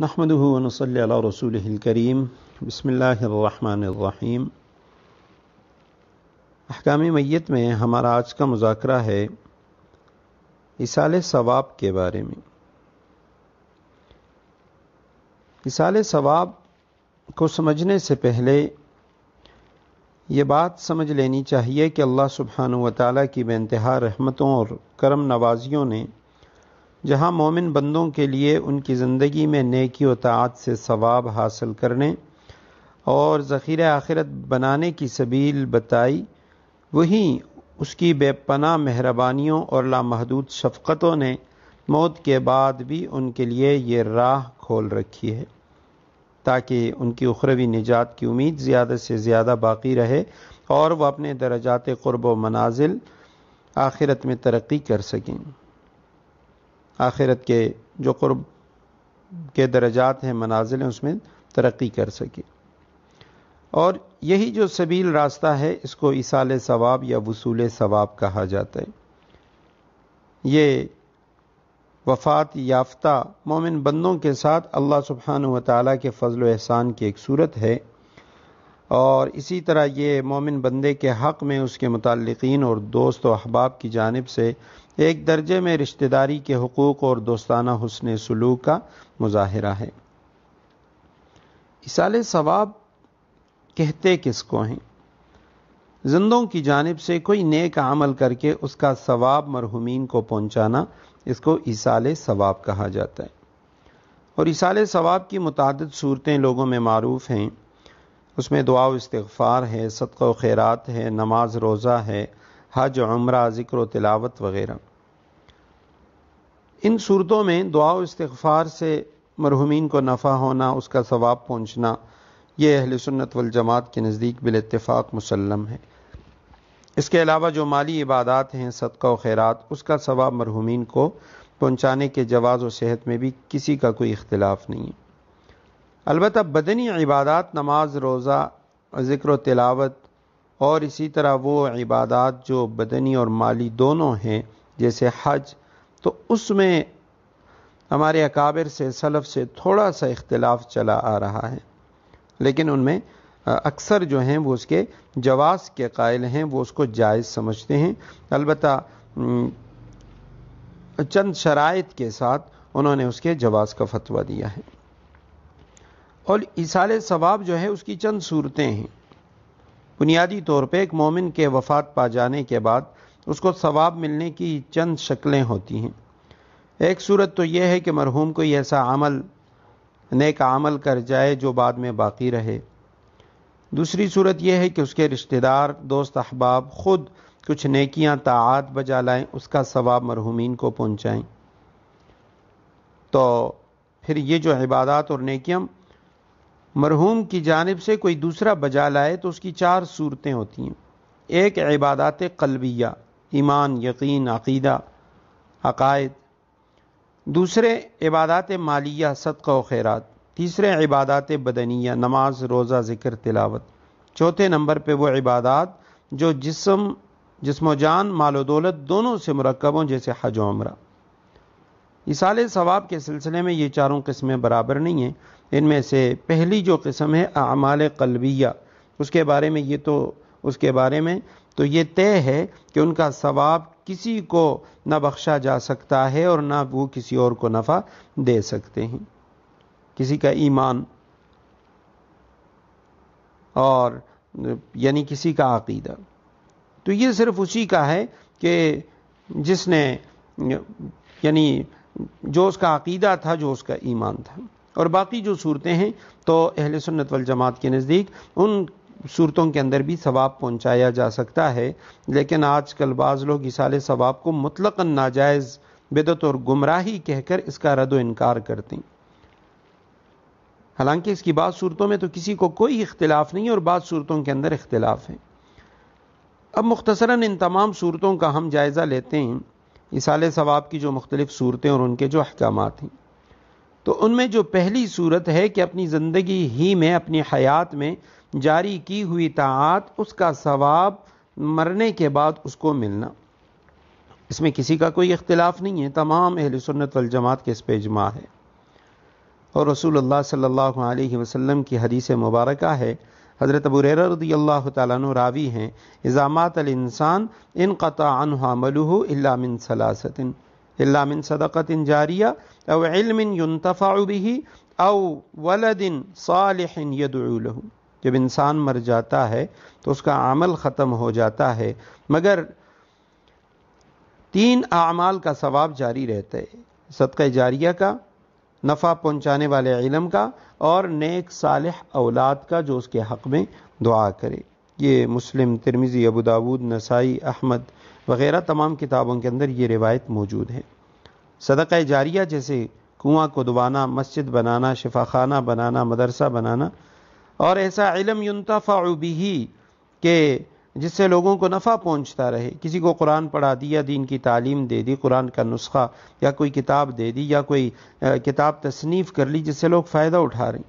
नहमदह वनसल रसूल करीम बसमीम अहकाम मैत में हमारा आज का मुजाकरा है इसाल सवाब के बारे में इसाल सवाब को समझने से पहले ये बात समझ लेनी चाहिए कि अल्लाह सुबहान व ताली की बेानतहा रहमतों और करम नवाजियों ने जहां मोमिन बंदों के लिए उनकी ज़िंदगी में नेकी व तात से सवाब हासिल करने और ज़ख़ीर आखिरत बनाने की सबील बताई वहीं उसकी बेपना मेहरबानियों और लामहदूद शफक़तों ने मौत के बाद भी उनके लिए ये राह खोल रखी है ताकि उनकी उखरवी निजात की उम्मीद ज़्यादा से ज़्यादा बाकी रहे और वह अपने दर्जात क़ुरब व मनाजिल आखिरत में तरक्की कर सकें आखिरत के जो कुर्ब के दर्जात हैं मनाजिल हैं उसमें तरक्की कर सके और यही जो सबील रास्ता है इसको इसाल सवाब या वसूल सवाब कहा जाता है ये वफात याफ्ता मोमिन बंदों के साथ अल्लाह सुबहान व के फ़ज़ल एहसान की एक सूरत है और इसी तरह ये मोमिन बंदे के हक़ में उसके मुतलकिन और दोस्त अहबाब की जानब से एक दर्जे में रिश्तेदारी के हकूक़ और दोस्ताना हसन सलूक का मुजाहरा है इसाल सवाब कहते किसको हैं जिंदों की जानब से कोई नेक अमल करके उसका सवाब मरहुमीन को पहुँचाना इसको इसाल सवाब कहा जाता है और इसाल सवाब की मुतद सूरतें लोगों में मरूफ हैं उसमें दुआ इस्तफ़ार है सदक़ व खैरात है नमाज रोज़ा है हज उम्र ज़िक्र तिलावत वगैरह इन सूरतों में दुआ इस्तफ़ार से मरहुमीन को नफ़ा होना उसका सवाब पहुँचना ये अहल सुन्नत वजमात के नज़दीक बिलतफ़ाक़ मुसलम है इसके अलावा जो माली इबादत हैं सदक व खैरात उसका सवाब मरहुमीन को पहुँचाने के जवाज़ व सेहत में भी किसी का कोई इख्तलाफ नहीं है अलबत् बदनी इबादत नमाज रोज़ा ज़िक्र तिलावत और इसी तरह वो इबादत जो बदनी और माली दोनों हैं जैसे हज तो उसमें हमारे अकाबिर से सलफ से थोड़ा सा इख्तलाफ चला आ रहा है लेकिन उनमें अक्सर जो हैं वो उसके जवास के कायल हैं वो उसको जायज़ समझते हैं अलबत् चंद शराइ के साथ उन्होंने उसके जवाज़ का फतवा दिया है और इसाल सवाब जो है उसकी चंद सूरतें हैं बुनियादी तौर पे एक मोमिन के वफात पा जाने के बाद उसको सवाब मिलने की चंद शक्लें होती हैं एक सूरत तो यह है कि मरहूम कोई ऐसा अमल नेक अमल कर जाए जो बाद में बाकी रहे दूसरी सूरत यह है कि उसके रिश्तेदार दोस्त अहबाब खुद कुछ नेकियां तात बजा लाएं उसका सवाब मरहूमिन को पहुंचाएं तो फिर ये जो इबादत और नेकियां मरहूम की जानब से कोई दूसरा बजा लाए तो उसकी चार सूरतें होती हैं एक इबादत कलबिया ईमान यकीन अकीदा अकायद दूसरे इबादत मालिया सदक व खैरात तीसरे इबादत बदनिया नमाज रोज़ा ज़िक्र तिलावत चौथे नंबर पर वो इबादत जो जिसम जिसम जान माल दौलत दोनों से मरकब हों जैसे हज उम्र इसाल सवाब के सिलसिले में ये चारों किस्में बराबर नहीं हैं इनमें से पहली जो किस्म है अमाल कलबिया उसके बारे में ये तो उसके बारे में तो ये तय है कि उनका सवाब किसी को ना बख्शा जा सकता है और ना वो किसी और को नफ़ा दे सकते हैं किसी का ईमान और यानी किसी का अकीदा तो ये सिर्फ उसी का है कि जिसने यानी जो उसका अकीदा था जो उसका ईमान था और बाकी जो सूरतें हैं तो अहल सुन्नत वल जमात के नज़दीक उन सूरतों के अंदर भी सवाब पहुंचाया जा सकता है लेकिन आजकल बाज़ लोग इसाले सवाब को मुतलक नाजायज़ बिदत और गुमराही कहकर इसका रद्द इनकार करते हैं हालांकि इसकी बात सूरतों में तो किसी को कोई इख्तिलाफ नहीं और बात सूरतों के अंदर इख्तिलाफ है अब मुख्तसरा इन तमाम सूरतों का हम जायज़ा लेते हैं इसाले सवाब की जो मुख्तलिफ सूरतें और उनके जो अहकाम हैं तो उनमें जो पहली सूरत है कि अपनी ज़िंदगी ही में अपनी हयात में जारी की हुई तात उसका सवाब मरने के बाद उसको मिलना इसमें किसी का कोई इख्तलाफ नहीं है तमाम अहल सुन्नत वलजमात के इस पर इजमा है और रसूल सल्ला वसम की हदीस मुबारक है हज़रत अबू रदी अल्लाह रावी हैं इज़ामात इंसान इन क़ता अनहामलू इलामिन सलासतिन मिन सदक़त जारिया अवलमिन युनतफ़ाबिही अव वलदिन सालिन यदलह जब इंसान मर जाता है तो उसका अमल ख़त्म हो जाता है मगर तीन आमाल का सवाब जारी रहता है सदक़ जारिया का नफ़ा पहुंचाने वाले इलम का और नेक साल औलाद का जो उसके हक़ में दुआ करे ये मुस्लिम तिरमिज़ी अबू दाऊद नसाई अहमद वगैरह तमाम किताबों के अंदर ये रिवायत मौजूद है सदक़ जारिया जैसे कुआं कुदवाना मस्जिद बनाना शिफा बनाना मदरसा बनाना और ऐसा इलम युनतफ़ाबी ही के जिससे लोगों को नफ़ा पहुंचता रहे किसी को कुरान पढ़ा दी या दीन की तालीम दे दी कुरान का नुस्खा या कोई किताब दे दी या कोई किताब तसनीफ़ कर ली जिससे लोग फ़ायदा उठा रहे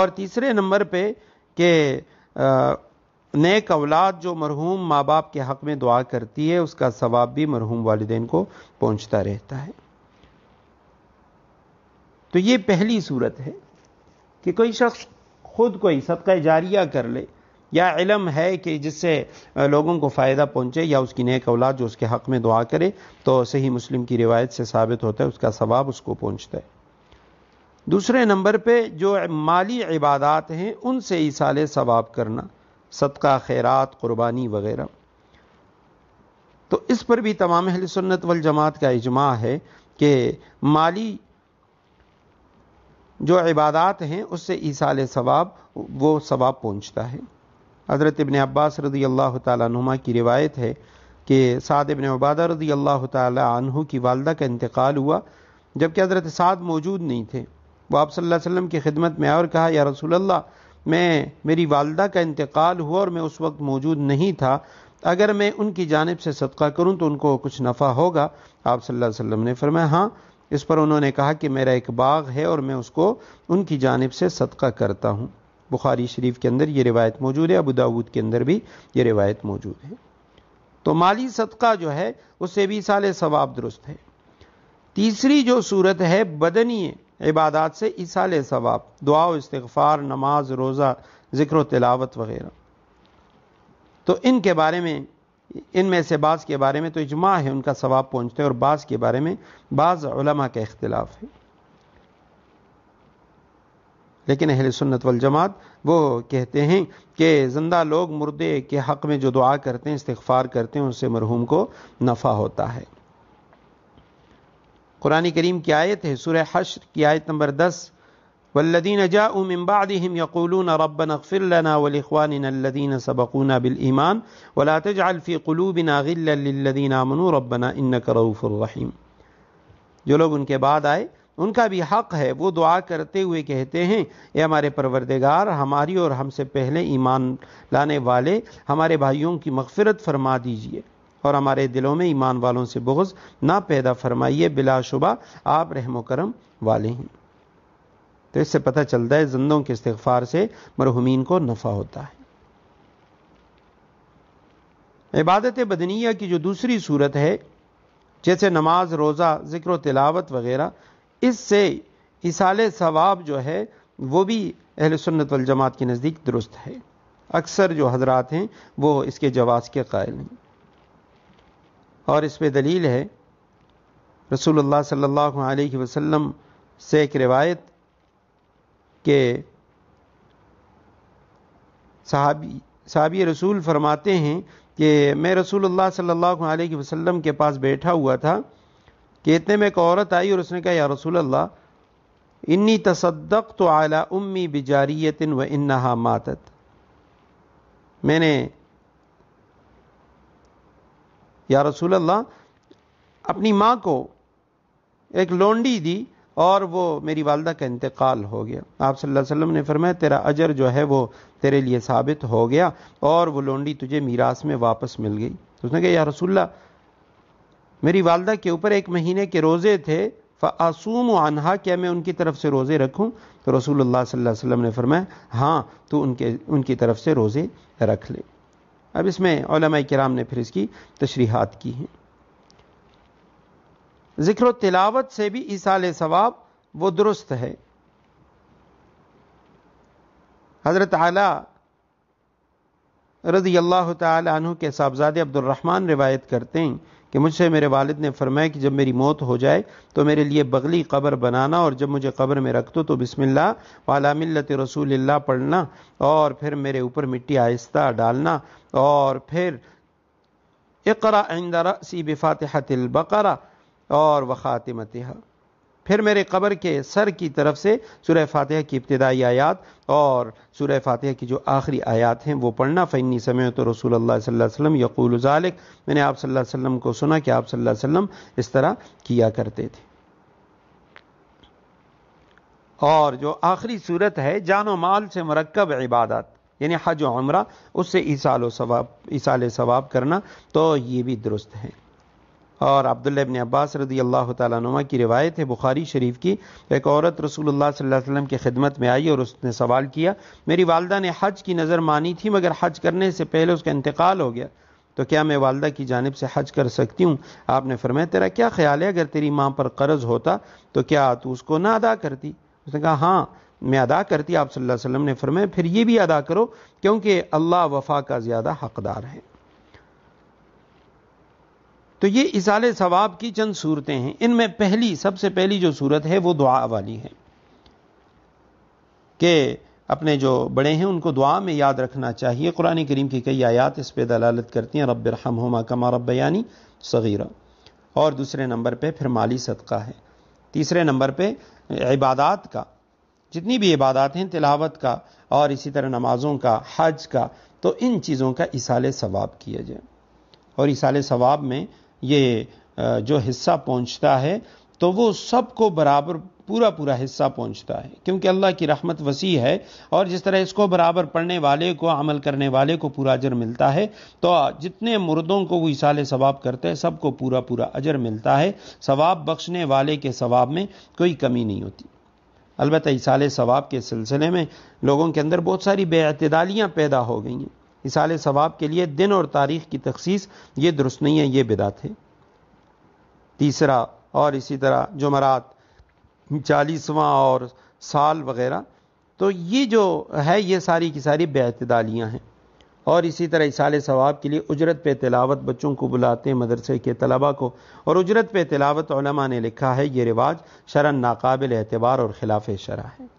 और तीसरे नंबर पे कि नेक औलाद जो मरहूम माँ बाप के हक में दुआ करती है उसका सवाब भी मरहूम वालदेन को पहुंचता रहता है तो ये पहली सूरत है कि कोई शख्स खुद कोई सदका जारिया कर ले या इलम है कि जिससे लोगों को फ़ायदा पहुंचे या उसकी नेक औलाद जो उसके हक़ में दुआ करे तो सही मुस्लिम की रिवायत से साबित होता है उसका सवाब उसको पहुंचता है दूसरे नंबर पे जो माली इबादात हैं उनसे इसाले सवाब करना सदका खैरात कुर्बानी वगैरह तो इस पर भी तमाम अहल सुन्नत वल जमात का इजमा है कि माली जो इबादात हैं उससे ईसाल सवाब वो सवाब पहुंचता है हज़रत इबन अब्बास रदी अल्लाह तुमा की रिवायत है कि साद इबन उबादा रदी अल्लाह तहु की वालदा का इंतकाल हुआ जबकि हज़रत साद मौजूद नहीं थे वो आप सल्लल्लाहु अलैहि वसल्लम की खिदमत में आए और कहा या रसूल अल्लाह मैं मेरी वालदा का इंतकाल हुआ और मैं उस वक्त मौजूद नहीं था अगर मैं उनकी जानब से सदका करूं तो उनको कुछ नफ़ा होगा आप सल्लल्लाहु अलैहि वसल्लम ने फरमाया हाँ इस पर उन्होंने कहा कि मेरा एक बाग है और मैं उसको उनकी जानब से सदका करता हूँ बुखारी शरीफ के अंदर ये रिवायत मौजूद है अबू दाऊद के अंदर भी ये रिवायत मौजूद है तो माली सदका जो है उससे भी साल सवाब दुरुस्त है तीसरी जो सूरत है बदनी इबादत से इसाल सवाब दुआ इस्तफ़ार नमाज रोज़ा ज़िक्र तिलावत वगैरह तो इनके बारे में इनमें से बाज़ के बारे में तो इजमा है उनका सवाब पहुंचते हैं और बाज़ के बारे में बाज़ा का इख्तलाफ है लेकिन अहल सुन्नत वल जमात वो कहते हैं कि ज़िंदा लोग मुर्दे के हक़ में जो दुआ करते हैं इस्तफ़ार करते हैं उससे मरहूम को नफ़ा होता है कुरानी करीम की आयत है सुरह हश्र की आयत नंबर दस वल्लदीन जाबादम यकूलून रबन अकफ़िलना वलखवानदीन सबकूना बिलईमान वलातजालफ़ी कलूबिन आगिल्लदीन आमनू रबना इन करऊफ़ुररहीम जो लोग उनके बाद आए उनका भी हक है वो दुआ करते हुए कहते हैं ये हमारे परवरदेगार हमारी और हमसे पहले ईमान लाने वाले हमारे भाइयों की मगफरत फरमा दीजिए और हमारे दिलों में ईमान वालों से बोझ ना पैदा फरमाइए बिलाशुबा आप रहमो करम वाले हैं तो इससे पता चलता है जंदों के इस्तफार से मरहुमीन को नफा होता है इबादत बदनिया की जो दूसरी सूरत है जैसे नमाज रोज़ा ज़िक्र तिलावत वगैरह इससे इसाल सवाब जो है वो भी अहल सुन्नत वल जमात के नज़दीक दुरुस्त है अक्सर जो हजरात हैं वो इसके जवाज़ के कायल हैं और इस पर दलील है रसूलुल्लाह सल्लल्लाहु अलैहि वसल्लम से एक रिवायत के साहबी साहबी रसूल फरमाते हैं कि मैं रसूलुल्लाह सल्लल्लाहु अलैहि वसल्लम के पास बैठा हुआ था कि इतने में एक औरत आई और उसने कहा या रसूल अल्लाह इन्नी तसदक तो आला उम्मी बिजारियत व इन्ना मातत मैंने या रसूल अल्लाह अपनी माँ को एक लोंडी दी और वो मेरी वालदा का इंतकाल हो गया आप सल्लल्लाहु अलैहि वसल्लम ने फरमाया तेरा अजर जो है वो तेरे लिए साबित हो गया और वो लोंडी तुझे मीरास में वापस मिल गई तो उसने कहा या रसूल्ला मेरी वालदा के ऊपर एक महीने के रोज़े थे फ़ासूम अनहा क्या मैं उनकी तरफ से रोज़े रखूं तो रसूल सल्लम ने फरमाया हाँ तो उनके उनकी तरफ से रोज़े रख ले अब इसमें कराम ने फिर इसकी तशरीहत की है ज़िक्र तिलावत से भी ईसाल सवाब वो दुरुस्त है हज़रत आला रज़ी अल्लाह तु के साहबजादे अब्दुलरहमान रिवायत करते हैं कि मुझसे मेरे वालिद ने फरमाया कि जब मेरी मौत हो जाए तो मेरे लिए बगली कबर बनाना और जब मुझे कबर में रख दो तो बिसमिल्ला वाला मिलत रसूल पढ़ना और फिर मेरे ऊपर मिट्टी आहिस्ता डालना और फिर इकरा आइंदा सी बिफातहतिल बकरा और वखातिमतहा फिर मेरे कबर के सर की तरफ से सुरह फातह की इब्तदाई आयात और सुरह फातह की जो आखिरी आयात हैं वो पढ़ना फ़ैनी समय तो रसूल अल्लाह यकूल ज़ालिक मैंने आप सल्लल्लाहु अलैहि वसल्लम को सुना कि आप सल्लल्लाहु अलैहि वसल्लम इस तरह किया करते थे और जो आखिरी सूरत है जानो माल से मरकब इबादत यानी हज उम्र उससे ईसाल सवाब ईसाल सवाब करना तो ये भी दुरुस्त है और अब्दुल्ला इबन अब्बास रदी अल्लाह तुमा की रिवायत है बुखारी शरीफ की एक औरत रसूलुल्लाह सल्लल्लाहु अलैहि वसल्लम की खिदमत में आई और उसने सवाल किया मेरी वालदा ने हज की नज़र मानी थी मगर हज करने से पहले उसका इंतकाल हो गया तो क्या मैं वालदा की जानब से हज कर सकती हूँ आपने फरमाया तेरा क्या ख्याल है अगर तेरी माँ पर कर्ज़ होता तो क्या तू उसको ना अदा करती उसने कहा हाँ मैं अदा करती आप सल्लल्लाहु अलैहि वसल्लम ने फरमाया फिर ये भी अदा करो क्योंकि अल्लाह वफा का ज़्यादा हकदार है तो ये इसाल सवाब की चंद सूरतें हैं इनमें पहली सबसे पहली जो सूरत है वो दुआ वाली है कि अपने जो बड़े हैं उनको दुआ में याद रखना चाहिए कुरान करीम की कई आयात इस पर दलालत करती हैं रबर हम होमा कमा रब यानी सगीरा और दूसरे नंबर पर फिर माली सदका है तीसरे नंबर पर इबादात का जितनी भी इबादात हैं तिलावत का और इसी तरह नमाजों का हज का तो इन चीज़ों का इसाल सवाब किया जाए और इसाल सवाब में ये जो हिस्सा पहुंचता है तो वो सबको बराबर पूरा पूरा हिस्सा पहुंचता है क्योंकि अल्लाह की रहमत वसी है और जिस तरह इसको बराबर पढ़ने वाले को अमल करने वाले को पूरा अजर मिलता है तो जितने मुर्दों को वो इसाले सवाब करते हैं सबको पूरा पूरा अजर मिलता है सवाब बख्शने वाले के सवाब में कोई कमी नहीं होती अलबत् इसाले सवाब के सिलसिले में लोगों के अंदर बहुत सारी बेअतदालियाँ पैदा हो गई हैं इसाल सवाब के लिए दिन और तारीख की तखसीस ये दुरुस्त नहीं है ये बिदात है तीसरा और इसी तरह जमरात चालीसवां और साल वगैरह तो ये जो है ये सारी की सारी बेतदालियाँ हैं और इसी तरह इसाल सवाब के लिए उजरत पे तिलावत बच्चों को बुलाते हैं मदरसे के तलबा को और उजरत पे तिलावत ने लिखा है ये रिवाज शरण नाकबिल एतबार और खिलाफ शरा है